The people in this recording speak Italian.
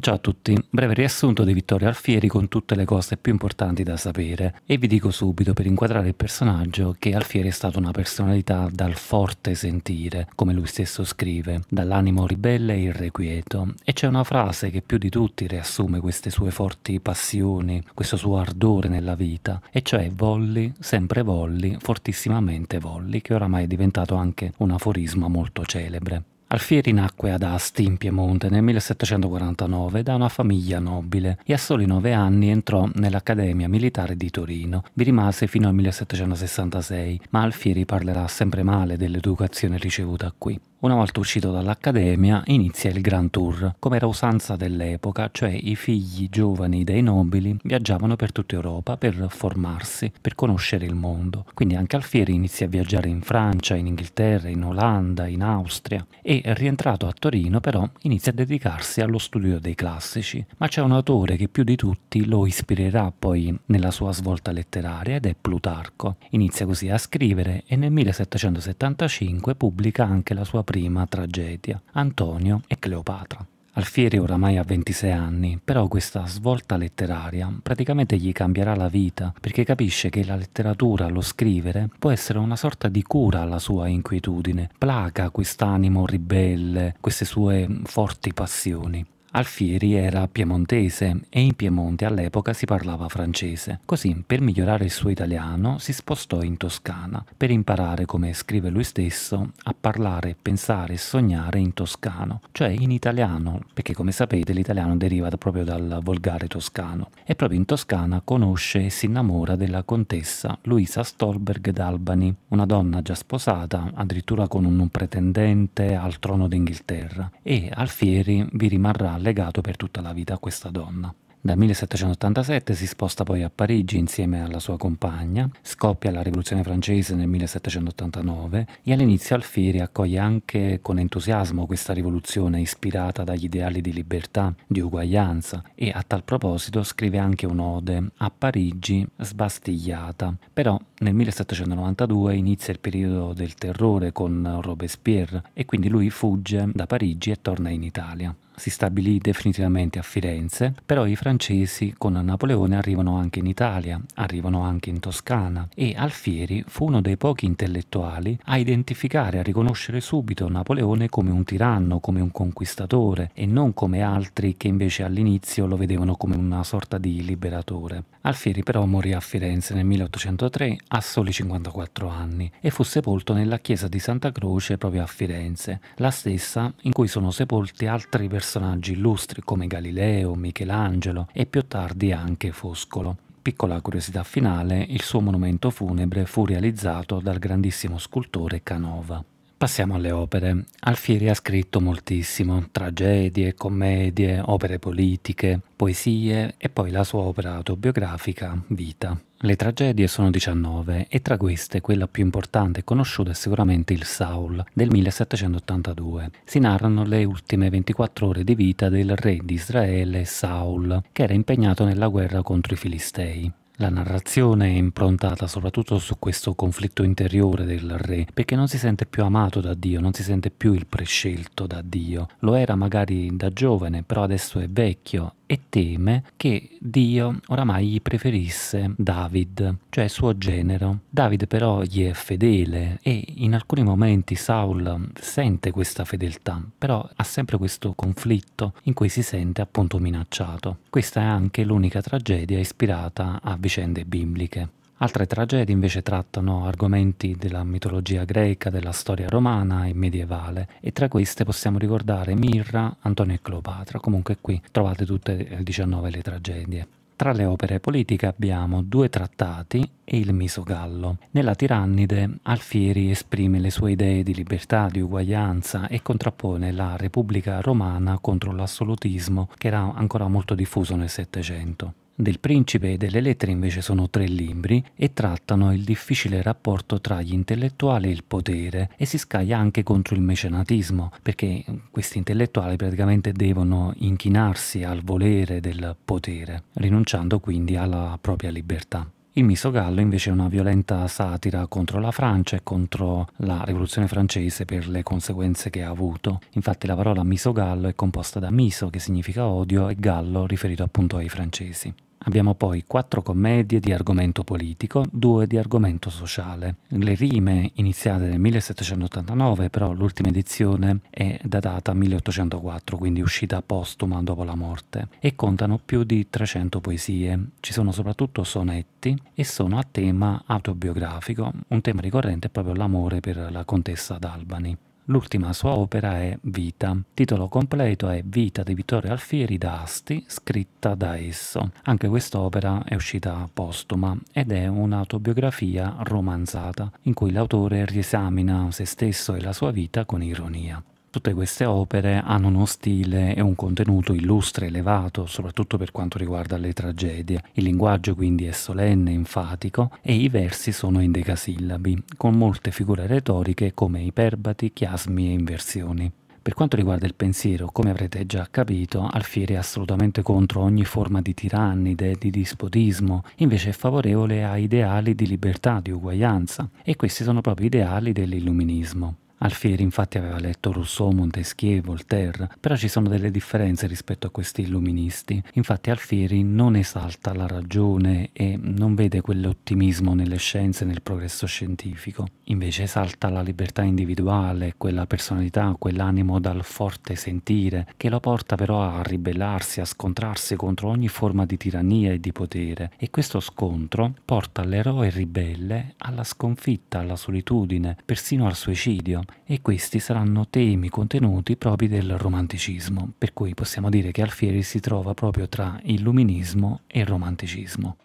Ciao a tutti, breve riassunto di Vittorio Alfieri con tutte le cose più importanti da sapere e vi dico subito per inquadrare il personaggio che Alfieri è stata una personalità dal forte sentire, come lui stesso scrive, dall'animo ribelle e irrequieto e c'è una frase che più di tutti riassume queste sue forti passioni, questo suo ardore nella vita e cioè volli, sempre volli, fortissimamente volli, che oramai è diventato anche un aforisma molto celebre. Alfieri nacque ad Asti, in Piemonte, nel 1749 da una famiglia nobile e a soli nove anni entrò nell'Accademia Militare di Torino. Vi rimase fino al 1766, ma Alfieri parlerà sempre male dell'educazione ricevuta qui. Una volta uscito dall'Accademia inizia il Grand Tour, come era usanza dell'epoca, cioè i figli giovani dei nobili viaggiavano per tutta Europa per formarsi, per conoscere il mondo. Quindi anche Alfieri inizia a viaggiare in Francia, in Inghilterra, in Olanda, in Austria e e rientrato a Torino però inizia a dedicarsi allo studio dei classici, ma c'è un autore che più di tutti lo ispirerà poi nella sua svolta letteraria ed è Plutarco. Inizia così a scrivere e nel 1775 pubblica anche la sua prima tragedia, Antonio e Cleopatra. Alfieri oramai ha 26 anni, però questa svolta letteraria praticamente gli cambierà la vita, perché capisce che la letteratura, lo scrivere, può essere una sorta di cura alla sua inquietudine, placa quest'animo ribelle, queste sue forti passioni. Alfieri era piemontese e in Piemonte all'epoca si parlava francese. Così, per migliorare il suo italiano, si spostò in Toscana per imparare, come scrive lui stesso, a parlare, pensare e sognare in toscano, cioè in italiano, perché come sapete l'italiano deriva proprio dal volgare toscano. E proprio in Toscana conosce e si innamora della contessa Luisa Stolberg d'Albany, una donna già sposata, addirittura con un pretendente al trono d'Inghilterra. E Alfieri vi rimarrà legato per tutta la vita a questa donna. Dal 1787 si sposta poi a Parigi insieme alla sua compagna, scoppia la rivoluzione francese nel 1789 e all'inizio Alfieri accoglie anche con entusiasmo questa rivoluzione ispirata dagli ideali di libertà, di uguaglianza e a tal proposito scrive anche un'ode a Parigi sbastigliata. Però nel 1792 inizia il periodo del terrore con Robespierre e quindi lui fugge da Parigi e torna in Italia si stabilì definitivamente a Firenze, però i francesi con Napoleone arrivano anche in Italia, arrivano anche in Toscana e Alfieri fu uno dei pochi intellettuali a identificare, a riconoscere subito Napoleone come un tiranno, come un conquistatore e non come altri che invece all'inizio lo vedevano come una sorta di liberatore. Alfieri però morì a Firenze nel 1803 a soli 54 anni e fu sepolto nella chiesa di Santa Croce proprio a Firenze, la stessa in cui sono sepolti altri personaggi personaggi illustri come Galileo, Michelangelo e più tardi anche Foscolo. Piccola curiosità finale, il suo monumento funebre fu realizzato dal grandissimo scultore Canova. Passiamo alle opere. Alfieri ha scritto moltissimo, tragedie, commedie, opere politiche, poesie e poi la sua opera autobiografica, Vita. Le tragedie sono 19 e tra queste quella più importante e conosciuta è sicuramente il Saul del 1782. Si narrano le ultime 24 ore di vita del re di Israele Saul, che era impegnato nella guerra contro i Filistei. La narrazione è improntata soprattutto su questo conflitto interiore del re, perché non si sente più amato da Dio, non si sente più il prescelto da Dio. Lo era magari da giovane, però adesso è vecchio e teme che Dio oramai gli preferisse David, cioè suo genero. David però gli è fedele e in alcuni momenti Saul sente questa fedeltà, però ha sempre questo conflitto in cui si sente appunto minacciato. Questa è anche l'unica tragedia ispirata a vicende bibliche. Altre tragedie invece trattano argomenti della mitologia greca, della storia romana e medievale e tra queste possiamo ricordare Mirra, Antonio e Cleopatra, comunque qui trovate tutte e 19 le tragedie. Tra le opere politiche abbiamo due trattati e il Misogallo. Nella Tirannide Alfieri esprime le sue idee di libertà, di uguaglianza e contrappone la Repubblica romana contro l'assolutismo che era ancora molto diffuso nel Settecento del principe e delle lettere invece sono tre libri e trattano il difficile rapporto tra gli intellettuali e il potere e si scaglia anche contro il mecenatismo perché questi intellettuali praticamente devono inchinarsi al volere del potere rinunciando quindi alla propria libertà. Il Misogallo invece è una violenta satira contro la Francia e contro la rivoluzione francese per le conseguenze che ha avuto. Infatti la parola Misogallo è composta da miso che significa odio e gallo riferito appunto ai francesi. Abbiamo poi quattro commedie di argomento politico, due di argomento sociale. Le rime, iniziate nel 1789, però l'ultima edizione è datata 1804, quindi uscita postuma dopo la morte, e contano più di 300 poesie. Ci sono soprattutto sonetti e sono a tema autobiografico. Un tema ricorrente è proprio l'amore per la contessa d'Albani. L'ultima sua opera è Vita. Titolo completo è Vita di Vittorio Alfieri da Asti, scritta da esso. Anche quest'opera è uscita postuma ed è un'autobiografia romanzata, in cui l'autore riesamina se stesso e la sua vita con ironia. Tutte queste opere hanno uno stile e un contenuto illustre, elevato, soprattutto per quanto riguarda le tragedie. Il linguaggio quindi è solenne, enfatico e i versi sono endecasillabi, con molte figure retoriche come iperbati, chiasmi e inversioni. Per quanto riguarda il pensiero, come avrete già capito, Alfieri è assolutamente contro ogni forma di tirannide, di dispotismo, invece è favorevole a ideali di libertà, di uguaglianza, e questi sono proprio ideali dell'illuminismo. Alfieri infatti aveva letto Rousseau, Montesquieu, Voltaire, però ci sono delle differenze rispetto a questi illuministi. Infatti Alfieri non esalta la ragione e non vede quell'ottimismo nelle scienze e nel progresso scientifico. Invece esalta la libertà individuale, quella personalità, quell'animo dal forte sentire, che lo porta però a ribellarsi, a scontrarsi contro ogni forma di tirannia e di potere. E questo scontro porta l'eroe ribelle alla sconfitta, alla solitudine, persino al suicidio e questi saranno temi contenuti propri del romanticismo, per cui possiamo dire che Alfieri si trova proprio tra illuminismo e romanticismo.